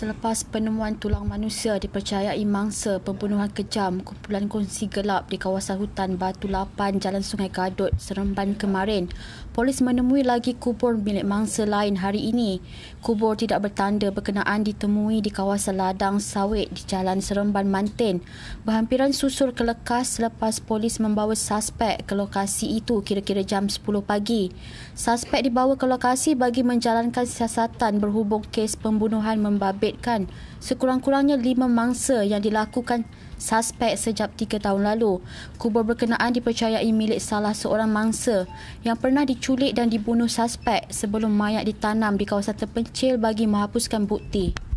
selepas penemuan tulang manusia dipercayai mangsa pembunuhan kejam kumpulan kongsi gelap di kawasan hutan Batu Lapan Jalan Sungai Gadut, Seremban kemarin. Polis menemui lagi kubur milik mangsa lain hari ini. Kubur tidak bertanda berkenaan ditemui di kawasan ladang sawit di Jalan Seremban Mantin. Berhampiran susur kelekas selepas polis membawa suspek ke lokasi itu kira-kira jam 10 pagi. Suspek dibawa ke lokasi bagi menjalankan siasatan berhubung kes pembunuhan membabit menjeritkan sekurang-kurangnya lima mangsa yang dilakukan suspek sejak tiga tahun lalu. Kubur berkenaan dipercayai milik salah seorang mangsa yang pernah diculik dan dibunuh suspek sebelum mayat ditanam di kawasan terpencil bagi menghapuskan bukti.